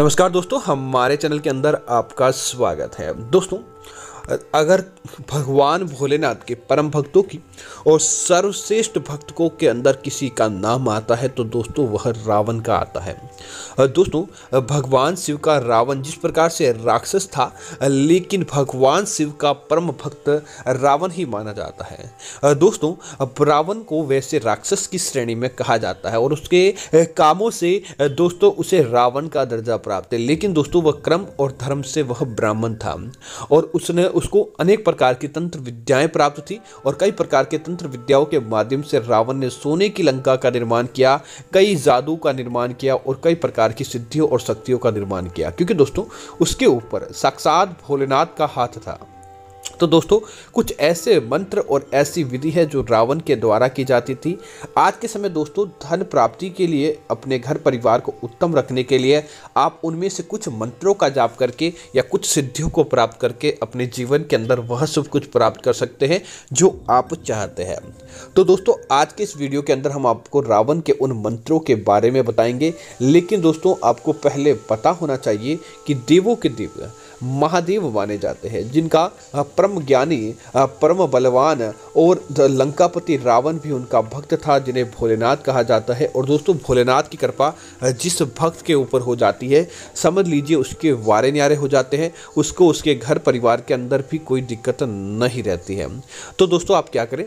नमस्कार दोस्तों हमारे चैनल के अंदर आपका स्वागत है दोस्तों अगर भगवान भोलेनाथ के परम भक्तों की और सर्वश्रेष्ठ भक्तों के अंदर किसी का नाम आता है तो दोस्तों वह रावण का आता है दोस्तों भगवान शिव का रावण जिस प्रकार से राक्षस था लेकिन भगवान शिव का परम भक्त रावण ही माना जाता है दोस्तों रावण को वैसे राक्षस की श्रेणी में कहा जाता है और उसके कामों से दोस्तों उसे रावण का दर्जा प्राप्त है लेकिन दोस्तों वह क्रम और धर्म से वह ब्राह्मण था और उसने उसको अनेक प्रकार की तंत्र विद्याएं प्राप्त थी और कई प्रकार के तंत्र विद्याओं के माध्यम से रावण ने सोने की लंका का निर्माण किया कई जादू का निर्माण किया और कई प्रकार की सिद्धियों और शक्तियों का निर्माण किया क्योंकि दोस्तों उसके ऊपर साक्षात भोलेनाथ का हाथ था तो दोस्तों कुछ ऐसे मंत्र और ऐसी विधि है जो रावण के द्वारा की जाती थी आज के समय दोस्तों धन प्राप्ति के लिए अपने घर परिवार को उत्तम रखने के लिए आप उनमें से कुछ मंत्रों का जाप करके या कुछ सिद्धियों को प्राप्त करके अपने जीवन के अंदर वह सब कुछ प्राप्त कर सकते हैं जो आप चाहते हैं तो दोस्तों आज के इस वीडियो के अंदर हम आपको रावण के उन मंत्रों के बारे में बताएंगे लेकिन दोस्तों आपको पहले पता होना चाहिए कि देवों के देव महादेव माने जाते हैं जिनका परम ज्ञानी परम बलवान और लंकापति रावण भी उनका भक्त था जिन्हें भोलेनाथ कहा जाता है और दोस्तों भोलेनाथ की कृपा जिस भक्त के ऊपर हो जाती है समझ लीजिए उसके वारे न्यारे हो जाते हैं उसको उसके घर परिवार के अंदर भी कोई दिक्कत नहीं रहती है तो दोस्तों आप क्या करें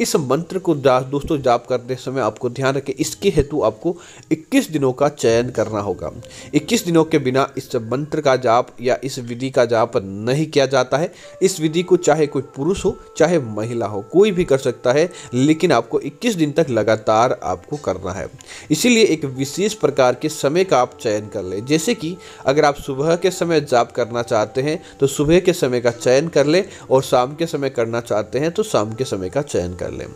इस मंत्र को दोस्तों जाप करते समय आपको ध्यान रखें इसके हेतु आपको 21 दिनों का चयन करना होगा 21 दिनों के बिना इस मंत्र का जाप या इस विधि का जाप नहीं किया जाता है इस विधि को चाहे कोई पुरुष हो चाहे महिला हो कोई भी कर सकता है लेकिन आपको 21 दिन तक लगातार आपको करना है इसीलिए एक विशेष प्रकार के समय का आप चयन कर लें जैसे कि अगर आप सुबह के समय जाप करना चाहते हैं तो सुबह के समय का चयन कर लें और शाम के समय करना चाहते हैं तो शाम के समय का चयन कर लें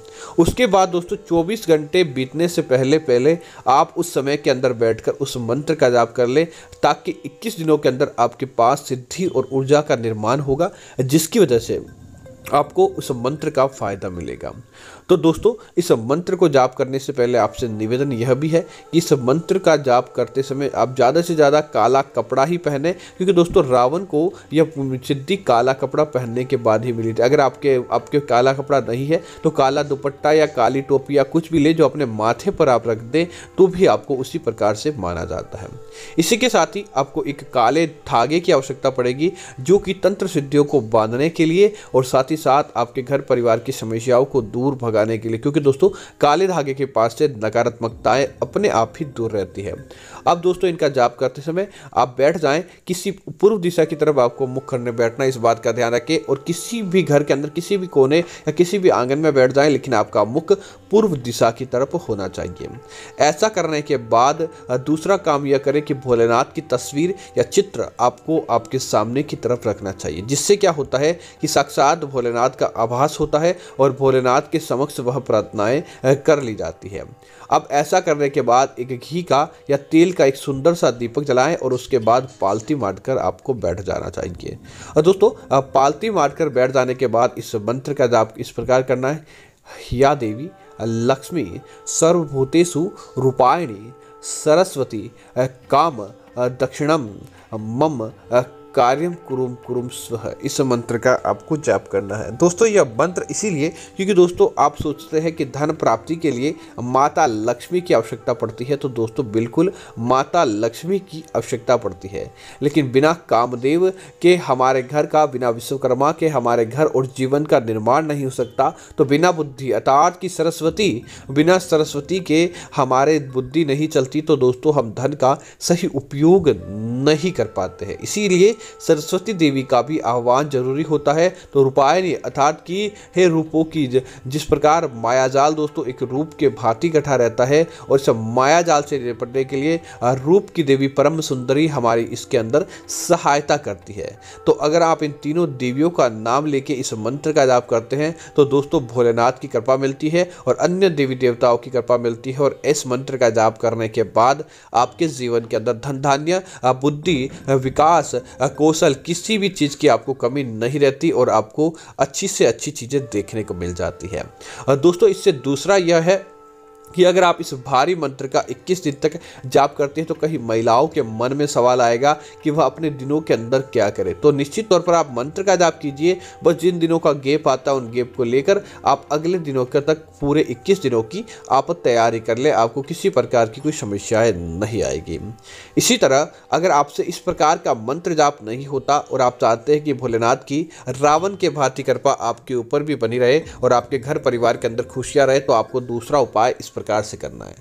उसके बाद दोस्तों चौबीस घंटे बीतने से पहले पहले आप उस समय के अंदर बैठकर उस मंत्र का जाप कर लें ताकि 21 दिनों के अंदर आपके पास सिद्ध सिद्धि और ऊर्जा का निर्माण होगा जिसकी वजह से आपको उस मंत्र का फायदा मिलेगा तो दोस्तों इस मंत्र को जाप करने से पहले आपसे निवेदन यह भी है कि इस मंत्र का जाप करते समय आप ज़्यादा से ज़्यादा काला कपड़ा ही पहने क्योंकि दोस्तों रावण को यह सिद्धि काला कपड़ा पहनने के बाद ही मिली थी अगर आपके आपके काला कपड़ा नहीं है तो काला दुपट्टा या काली टोपी या कुछ भी ले जो अपने माथे पर आप रख दें तो भी आपको उसी प्रकार से माना जाता है इसी के साथ ही आपको एक काले धागे की आवश्यकता पड़ेगी जो कि तंत्र सिद्धियों को बांधने के लिए और साथ ही साथ आपके घर परिवार की समस्याओं को दूर भग भगाने के लिए क्योंकि दोस्तों काले धागे के पास से नकारात्मकताएं अपने आप ही दूर रहती है अब दोस्तों इनका जाप करते समय आप बैठ जाएं किसी पूर्व दिशा की तरफ आपको मुख करने बैठना इस बात का ध्यान रखें और किसी भी घर के अंदर किसी भी कोने या किसी भी आंगन में बैठ जाएं लेकिन आपका मुख पूर्व दिशा की तरफ होना चाहिए ऐसा करने के बाद दूसरा काम यह करें कि भोलेनाथ की तस्वीर या चित्र आपको आपके सामने की तरफ रखना चाहिए जिससे क्या होता है कि साक्षात भोलेनाथ का आभास होता है और भोलेनाथ के समक्ष वह प्रार्थनाएं कर ली जाती है अब ऐसा करने के बाद एक घी का या तेल का एक सुंदर सा दीपक जलाएं और उसके बाद पालती मारकर आपको बैठ जाना चाहिए और दोस्तों पालती मारकर बैठ जाने के बाद इस मंत्र का जाप इस प्रकार करना है या देवी लक्ष्मी सर्वभूतेशु रूपायणी सरस्वती काम दक्षिणम मम कार्यम कुरुम कुरुम स्व इस मंत्र का आपको जाप करना है दोस्तों यह मंत्र इसीलिए क्योंकि दोस्तों आप सोचते हैं कि धन प्राप्ति के लिए माता लक्ष्मी की आवश्यकता पड़ती है तो दोस्तों बिल्कुल माता लक्ष्मी की आवश्यकता पड़ती है लेकिन बिना कामदेव के हमारे घर का बिना विश्वकर्मा के हमारे घर और जीवन का निर्माण नहीं हो सकता तो बिना बुद्धि अर्थात की सरस्वती बिना सरस्वती के हमारे बुद्धि नहीं चलती तो दोस्तों हम धन का सही उपयोग नहीं कर पाते हैं इसीलिए सरस्वती देवी का भी आह्वान जरूरी होता है तो रूपायणी अर्थात की हे रूपों की जिस प्रकार मायाजाल दोस्तों एक रूप के भांति कठा रहता है और इस मायाजाल से निपटने के लिए रूप की देवी परम सुंदरी हमारी इसके अंदर सहायता करती है तो अगर आप इन तीनों देवियों का नाम लेके इस मंत्र का जाप करते हैं तो दोस्तों भोलेनाथ की कृपा मिलती है और अन्य देवी देवताओं की कृपा मिलती है और इस मंत्र का जाप करने के बाद आपके जीवन के अंदर धन धान्य बुद्धि विकास कौशल किसी भी चीज़ की आपको कमी नहीं रहती और आपको अच्छी से अच्छी चीज़ें देखने को मिल जाती है और दोस्तों इससे दूसरा यह है कि अगर आप इस भारी मंत्र का 21 दिन तक जाप करते हैं तो कहीं महिलाओं के मन में सवाल आएगा कि वह अपने दिनों के अंदर क्या करे तो निश्चित तौर पर आप मंत्र का जाप कीजिए बस जिन दिनों का गेप आता है उन गेप को लेकर आप अगले दिनों के तक पूरे इक्कीस दिनों की आप तैयारी कर ले आपको किसी प्रकार की कोई समस्याएं नहीं आएगी इसी तरह अगर आपसे इस प्रकार का मंत्र जाप नहीं होता और आप चाहते हैं कि भोलेनाथ की रावण के भारती कृपा आपके ऊपर भी बनी रहे और आपके घर परिवार के अंदर खुशियाँ रहे तो आपको दूसरा उपाय इस प्रकार प्रकार से करना है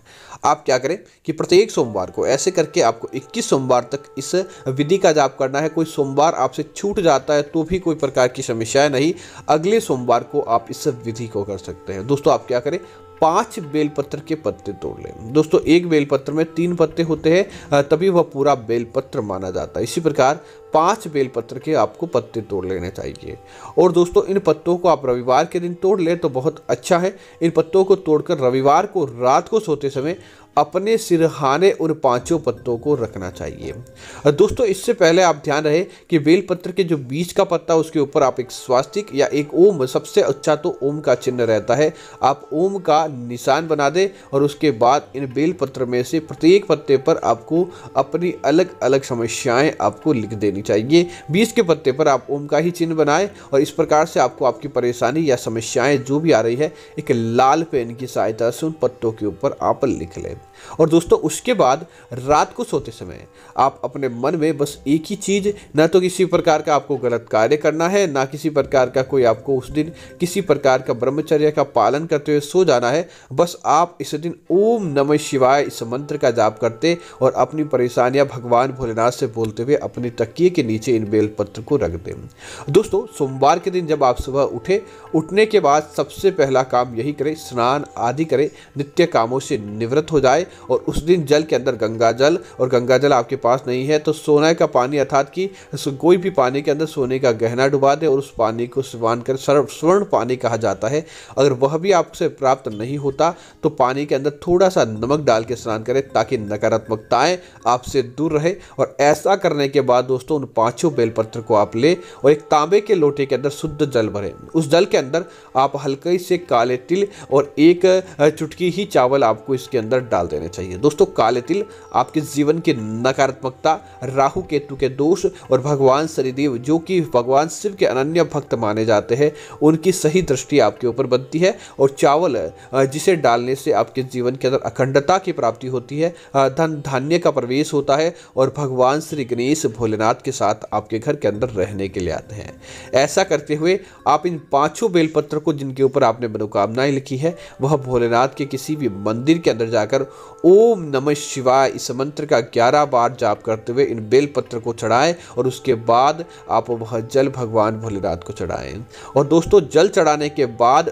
आप क्या करें कि प्रत्येक सोमवार को ऐसे करके आपको 21 सोमवार तक इस विधि का जाप करना है कोई सोमवार आपसे छूट जाता है तो भी कोई प्रकार की समस्या नहीं अगले सोमवार को आप इस विधि को कर सकते हैं दोस्तों आप क्या करें पांच बेलपत्र के पत्ते तोड़ लें दोस्तों एक बेलपत्र में तीन पत्ते होते हैं तभी वह पूरा बेलपत्र माना जाता है इसी प्रकार पांच बेलपत्र के आपको पत्ते तोड़ लेने चाहिए और दोस्तों इन पत्तों को आप रविवार के दिन तोड़ लें तो बहुत अच्छा है इन पत्तों को तोड़कर रविवार को रात को सोते समय अपने सिरहाने उन पांचों पत्तों को रखना चाहिए दोस्तों इससे पहले आप ध्यान रहे कि बेलपत्र के जो बीज का पत्ता उसके ऊपर आप एक स्वास्तिक या एक ओम सबसे अच्छा तो ओम का चिन्ह रहता है आप ओम का निशान बना दें और उसके बाद इन बेलपत्र में से प्रत्येक पत्ते पर आपको अपनी अलग अलग समस्याएं आपको लिख देनी चाहिए बीज के पत्ते पर आप ओम का ही चिन्ह बनाएं और इस प्रकार से आपको आपकी परेशानी या समस्याएं जो भी आ रही है एक लाल पेन की सहायता से उन पत्तों के ऊपर आप लिख लें और दोस्तों उसके बाद रात को सोते समय आप अपने मन में बस एक ही चीज़ ना तो किसी प्रकार का आपको गलत कार्य करना है ना किसी प्रकार का कोई आपको उस दिन किसी प्रकार का ब्रह्मचर्य का पालन करते हुए सो जाना है बस आप इस दिन ओम नमः शिवाय इस मंत्र का जाप करते और अपनी परेशानियां भगवान भोलेनाथ से बोलते हुए अपने तकिए के नीचे इन बेलपत्र को रख दें दोस्तों सोमवार के दिन जब आप सुबह उठे उठने के बाद सबसे पहला काम यही करें स्नान आदि करें नित्य कामों से निवृत्त हो जाए जाए और उस दिन जल के अंदर गंगा जल और गंगा जल आपके पास नहीं है तो सोने का पानी अर्थात कि कोई भी पानी के अंदर सोने का गहना डुबा दे और उस पानी को स्वान कर सर्व स्वर्ण पानी कहा जाता है अगर वह भी आपसे प्राप्त नहीं होता तो पानी के अंदर थोड़ा सा नमक डाल के स्नान करें ताकि नकारात्मकताएं आपसे दूर रहे और ऐसा करने के बाद दोस्तों उन पांचों बेलपत्र को आप लें और एक तांबे के लोटे के अंदर शुद्ध जल भरें उस जल के अंदर आप हल्के से काले तिल और एक चुटकी ही चावल आपको इसके अंदर डाल डाल देने चाहिए दोस्तों काले तिल आपके जीवन की नकारात्मकता राहु केतु के दोष और भगवान शनिदेव जो कि भगवान शिव के अनन्य भक्त माने जाते हैं उनकी सही दृष्टि आपके ऊपर बनती है और चावल जिसे डालने से आपके जीवन के अंदर अखंडता की प्राप्ति होती है धन धान्य का प्रवेश होता है और भगवान श्री गणेश भोलेनाथ के साथ आपके घर के अंदर रहने के लिए आते हैं ऐसा करते हुए आप इन पांचों बेलपत्र को जिनके ऊपर आपने मनोकामनाएं लिखी है वह भोलेनाथ के किसी भी मंदिर के अंदर जाकर ओम नमः शिवाय इस मंत्र का ग्यारह बार जाप करते हुए इन बेलपत्र को चढ़ाएं और उसके बाद आप वह जल भगवान भोलेनाथ को चढ़ाएं और दोस्तों जल चढ़ाने के बाद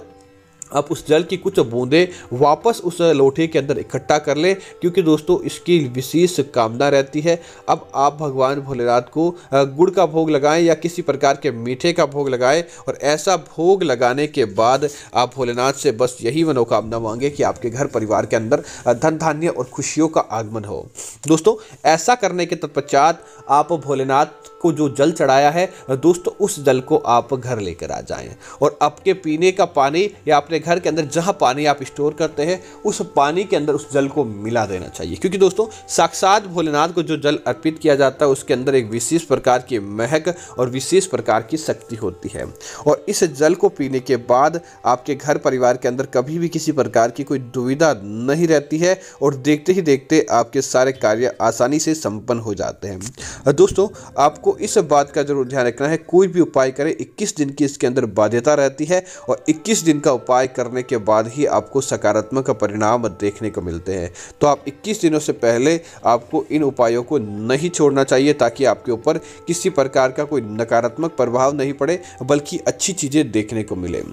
आप उस जल की कुछ बूंदें वापस उस लोटे के अंदर इकट्ठा कर लें क्योंकि दोस्तों इसकी विशेष कामना रहती है अब आप भगवान भोलेनाथ को गुड़ का भोग लगाएं या किसी प्रकार के मीठे का भोग लगाएं और ऐसा भोग लगाने के बाद आप भोलेनाथ से बस यही मनोकामना मांगे कि आपके घर परिवार के अंदर धन धान्य और खुशियों का आगमन हो दोस्तों ऐसा करने के तत्पश्चात आप भोलेनाथ को जो जल चढ़ाया है दोस्तों उस जल को आप घर लेकर आ जाएं और आपके पीने का पानी या अपने घर के अंदर जहां पानी आप स्टोर करते हैं उस पानी के अंदर उस जल को मिला देना चाहिए क्योंकि दोस्तों साक्षात भोलेनाथ को जो जल अर्पित किया जाता है उसके अंदर एक विशेष प्रकार की महक और विशेष प्रकार की शक्ति होती है और इस जल को पीने के बाद आपके घर परिवार के अंदर कभी भी किसी प्रकार की कोई दुविधा नहीं रहती है और देखते ही देखते आपके सारे कार्य आसानी से संपन्न हो जाते हैं दोस्तों आपको आपको इस बात का जरूर ध्यान रखना है कोई भी उपाय करें 21 दिन की इसके अंदर बाध्यता रहती है और 21 दिन का उपाय करने के बाद ही आपको सकारात्मक परिणाम देखने को मिलते हैं तो आप 21 दिनों से पहले आपको इन उपायों को नहीं छोड़ना चाहिए ताकि आपके ऊपर किसी प्रकार का कोई नकारात्मक प्रभाव नहीं पड़े बल्कि अच्छी चीज़ें देखने को मिले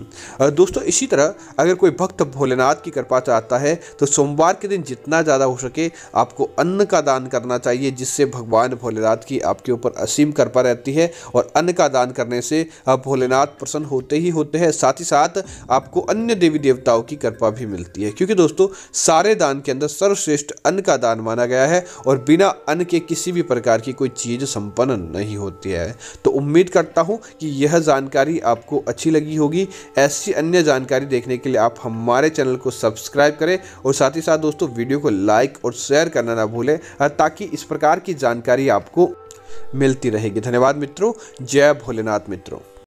दोस्तों इसी तरह अगर कोई भक्त भोलेनाथ की कृपा चाहता है तो सोमवार के दिन जितना ज़्यादा हो सके आपको अन्न का दान करना चाहिए जिससे भगवान भोलेनाथ की आपके ऊपर असीम असीम कृपा रहती है और अन्न का दान करने से आप भोलेनाथ प्रसन्न होते ही होते हैं साथ ही साथ आपको अन्य देवी देवताओं की कृपा भी मिलती है क्योंकि दोस्तों सारे दान के अंदर सर्वश्रेष्ठ अन्न का दान माना गया है और बिना अन्न के किसी भी प्रकार की कोई चीज़ संपन्न नहीं होती है तो उम्मीद करता हूँ कि यह जानकारी आपको अच्छी लगी होगी ऐसी अन्य जानकारी देखने के लिए आप हमारे चैनल को सब्सक्राइब करें और साथ ही साथ दोस्तों वीडियो को लाइक और शेयर करना ना भूलें ताकि इस प्रकार की जानकारी आपको मिलती रहेगी धन्यवाद मित्रों जय भोलेनाथ मित्रों